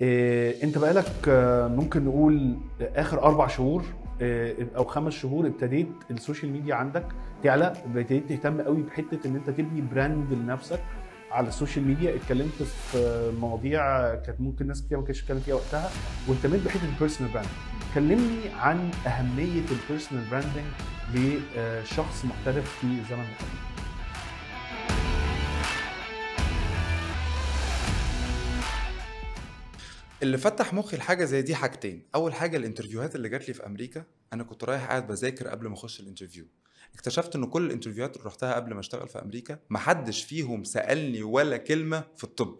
إيه انت بقالك آه، ممكن نقول اخر اربع شهور آه، او خمس شهور ابتديت السوشيال ميديا عندك تعلى ابتديت تهتم قوي بحته ان انت تبني براند لنفسك على السوشيال ميديا اتكلمت في مواضيع كانت ممكن ناس كتير ما كانتش بتتكلم فيها وقتها واهتميت بحته البيرسونال براند كلمني عن اهميه البيرسونال براندنج لشخص محترف في الزمن الحالي اللي فتح مخي لحاجه زي دي حاجتين اول حاجه الانترفيوهات اللي جات لي في امريكا انا كنت رايح قاعد بذاكر قبل ما اخش الانترفيو اكتشفت ان كل الانترفيوهات اللي رحتها قبل ما اشتغل في امريكا محدش فيهم سالني ولا كلمه في الطب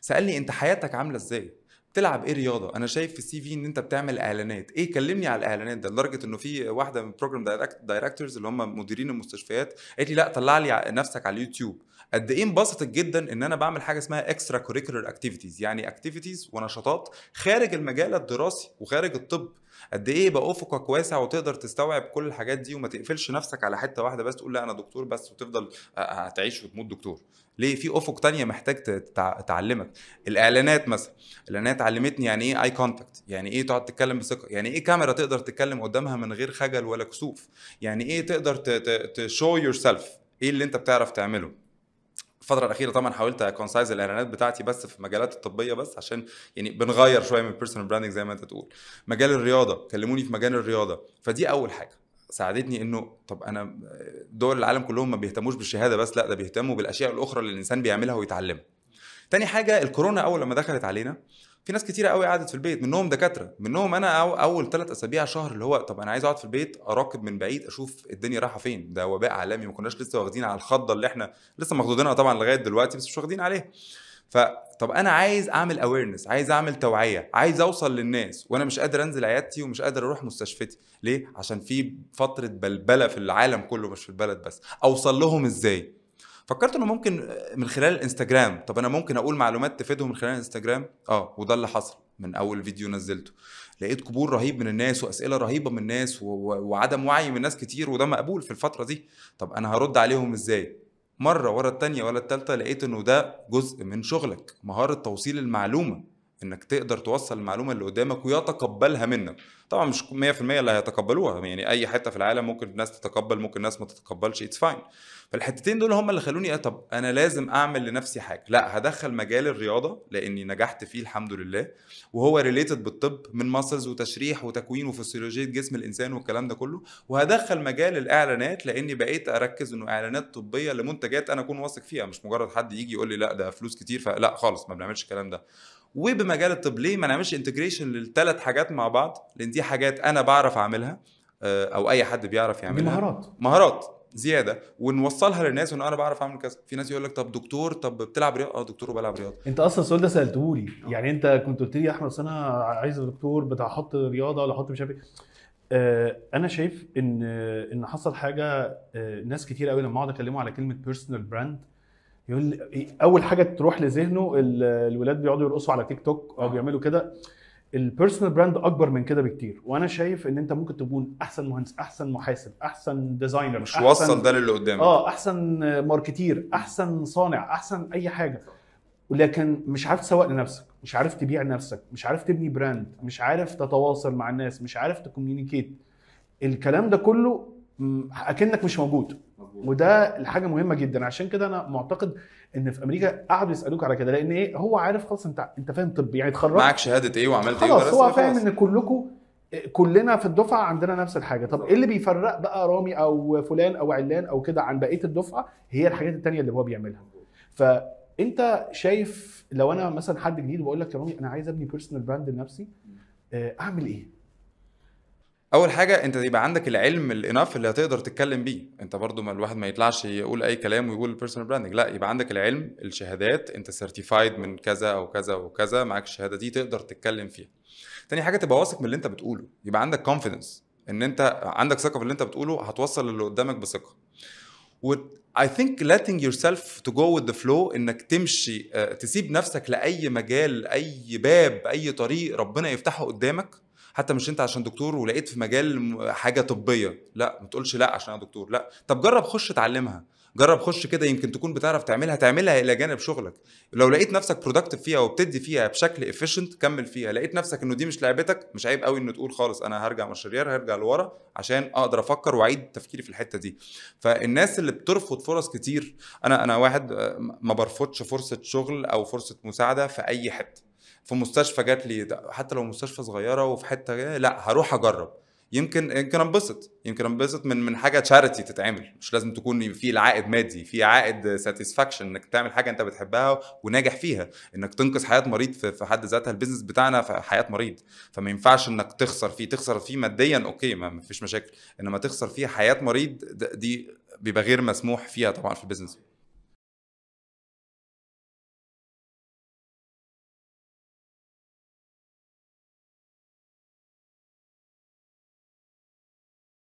سالني انت حياتك عامله ازاي تلعب ايه رياضه انا شايف في السي في ان انت بتعمل اعلانات ايه كلمني على الاعلانات ده لدرجه انه في واحده من بروجرام دايركتورز اللي هم مديرين المستشفيات قالت لي لا طلع لي نفسك على اليوتيوب قد ايه انبسطت جدا ان انا بعمل حاجه اسمها اكسترا كوريكولر اكتيفيتيز يعني اكتيفيتيز ونشاطات خارج المجال الدراسي وخارج الطب قد ايه يبقى افقك واسع وتقدر تستوعب كل الحاجات دي وما تقفلش نفسك على حته واحده بس تقول لا انا دكتور بس وتفضل آه، آه، هتعيش وتموت دكتور ليه في افق تانية محتاج تعلمك الاعلانات مثلا الاعلانات علمتني يعني ايه اي كونتاكت يعني ايه تقعد تتكلم بثقه يعني ايه كاميرا تقدر تتكلم قدامها من غير خجل ولا كسوف يعني ايه تقدر تشو يور سيلف ايه اللي انت بتعرف تعمله الفترة الأخيرة طبعا حاولت أكونسايز الإعلانات بتاعتي بس في المجالات الطبية بس عشان يعني بنغير شوية من البيرسونال براندنج زي ما أنت تقول. مجال الرياضة كلموني في مجال الرياضة فدي أول حاجة ساعدتني انه طب انا دول العالم كلهم ما بيهتموش بالشهاده بس لا ده بيهتموا بالاشياء الاخرى اللي الانسان بيعملها ويتعلمها. تاني حاجه الكورونا اول لما دخلت علينا في ناس كتيره قوي قعدت في البيت منهم دكاتره منهم انا اول ثلاث اسابيع شهر اللي هو طب انا عايز اقعد في البيت اراقب من بعيد اشوف الدنيا رايحه فين ده وباء عالمي ما كناش لسه واخدين على الخضه اللي احنا لسه مخضوضينها طبعا لغايه دلوقتي بس مش واخدين عليها فطب انا عايز اعمل اويرنس عايز اعمل توعيه عايز اوصل للناس وانا مش قادر انزل عيادتي ومش قادر اروح مستشفتي ليه عشان في فتره بلبله في العالم كله مش في البلد بس اوصل لهم ازاي فكرت انه ممكن من خلال الانستجرام طب انا ممكن اقول معلومات تفيدهم من خلال الانستجرام اه وده اللي حصل من اول فيديو نزلته لقيت قبول رهيب من الناس واسئله رهيبه من الناس و... وعدم وعي من ناس كتير وده مقبول في الفتره دي طب انا هرد عليهم ازاي مره ورا التانية ولا التالتة لقيت انه ده جزء من شغلك مهاره توصيل المعلومه انك تقدر توصل المعلومه اللي قدامك ويتقبلها منك طبعا مش 100% اللي هيتقبلوها يعني اي حته في العالم ممكن الناس تتقبل ممكن الناس ما تتقبلش اتس فاين فالحتتين دول هم اللي خلوني طب انا لازم اعمل لنفسي حاجه لا هدخل مجال الرياضه لاني نجحت فيه الحمد لله وهو ريليتد بالطب من ماسلز وتشريح وتكوين وفسيولوجيه جسم الانسان والكلام ده كله وهدخل مجال الاعلانات لاني بقيت اركز انه اعلانات طبيه لمنتجات انا اكون واثق فيها مش مجرد حد يجي يقول لي لا ده فلوس كتير فلا خالص ما بنعملش الكلام ده وبمجال الطب ليه ما نعملش انتجريشن للثلاث حاجات مع بعض لان دي حاجات انا بعرف اعملها آه، او اي حد بيعرف يعملها مهارات مهارات زياده ونوصلها للناس انه انا بعرف اعمل كذا في ناس يقول لك طب دكتور طب بتلعب رياضه اه دكتور وبلعب رياضه انت اصلا السؤال ده سالته لي يعني انت كنت قلت لي يا احمد انا عايز دكتور بتاع احط رياضه ولا احط مش عارف ايه آه، انا شايف ان ان حصل حاجه آه، ناس كتير قوي لما اقعد اكلمه على كلمه بيرسونال براند يقول إيه، اول حاجه تروح لذهنه الولاد بيقعدوا يرقصوا على تيك توك او آه. بيعملوا كده البيرسونال براند اكبر من كده بكتير وانا شايف ان انت ممكن تكون احسن مهندس احسن محاسب احسن ديزاينر مش وصل ده للي قدامك اه احسن ماركتير احسن صانع احسن اي حاجه ولكن مش عارف تسوق لنفسك مش عارف تبيع نفسك مش عارف تبني براند مش عارف تتواصل مع الناس مش عارف تكوميونيكيت الكلام ده كله اكنك مش موجود وده الحاجه مهمه جدا عشان كده انا معتقد ان في امريكا قعدوا يسالوك على كده لان ايه هو عارف خلاص انت انت فاهم طب يعني اتخرجت معاك شهاده ايه وعملت ايه خلاص هو فاهم ان كلكم كلنا في الدفعه عندنا نفس الحاجه طب ايه اللي بيفرق بقى رامي او فلان او علان او كده عن بقيه الدفعه هي الحاجات التانية اللي هو بيعملها فانت شايف لو انا مثلا حد جديد بقول لك يا رامي انا عايز ابني بيرسونال براند لنفسي آه، اعمل ايه اول حاجه انت يبقى عندك العلم الاناف اللي هتقدر تتكلم بيه انت برضو ما الواحد ما يطلعش يقول اي كلام ويقول بيرسونال براندنج لا يبقى عندك العلم الشهادات انت سيرتيفايد من كذا او كذا وكذا معاك الشهاده دي تقدر تتكلم فيها تاني حاجه تبقى واثق من اللي انت بتقوله يبقى عندك كونفيدنس ان انت عندك ثقه في اللي انت بتقوله هتوصل للي قدامك بثقه و I think letting yourself to go with the flow انك تمشي آه، تسيب نفسك لاي مجال اي باب اي طريق ربنا يفتحه قدامك حتى مش انت عشان دكتور ولقيت في مجال حاجه طبيه لا ما تقولش لا عشان انا دكتور لا طب جرب خش اتعلمها جرب خش كده يمكن تكون بتعرف تعملها تعملها الى جانب شغلك لو لقيت نفسك برودكتيف فيها وبتدي فيها بشكل افيشنت كمل فيها لقيت نفسك انه دي مش لعبتك مش عيب قوي انه تقول خالص انا هرجع مشاريع هرجع لورا عشان اقدر افكر واعيد تفكيري في الحته دي فالناس اللي بترفض فرص كتير انا انا واحد آه، ما برفضش فرصه شغل او فرصه مساعده في اي حته في مستشفى جات لي حتى لو مستشفى صغيره وفي حته لا هروح اجرب يمكن يمكن انبسط يمكن انبسط من من حاجه تشاريتي تتعمل مش لازم تكون في عائد مادي في عائد ساتيسفاكشن انك تعمل حاجه انت بتحبها وناجح فيها انك تنقذ حياه مريض في حد ذاتها البيزنس بتاعنا في حياه مريض فما ينفعش انك تخسر فيه تخسر فيه ماديا اوكي ما فيش مشاكل انما تخسر فيه حياه مريض دي بيبقى غير مسموح فيها طبعا في البيزنس